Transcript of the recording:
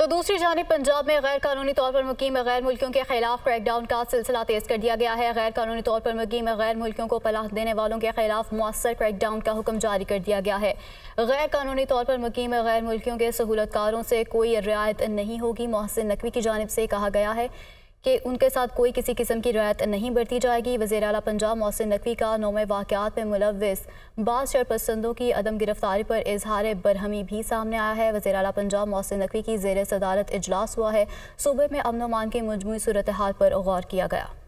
तो दूसरी जानब पंजाब में गैर कानूनी तौर पर मुकीम गैर मुल्कियों के खिलाफ क्रैकडाउन का सिलसिला तेज कर दिया गया है गैर कानूनी तौर पर मुकीम गैर मुल्कियों को पलाह देने वालों के खिलाफ मौसर क्रैकडाउन का हुक्म जारी कर दिया गया है गैर कानूनी तौर पर मुकीम गैर मुल्कियों के सहूलतकारों से कोई रियायत नहीं होगी मोहसिन नकवी की जानब से कहा गया है कि उनके साथ कोई किसी किस्म की रियायत नहीं बरती जाएगी वजी अल पंजाब मोहसिन नकवी का नौम वाक़ात में मुलविस बाद शरपसंदों की अदम गिरफ्तारी पर इजहार बरहमी भी सामने आया है वजी अल पंजाब मोहसिन नकवी की जेर सदारत इजलास हुआ है सूबे में अमन अमान की मजमू सूरत हाल पर गौर किया गया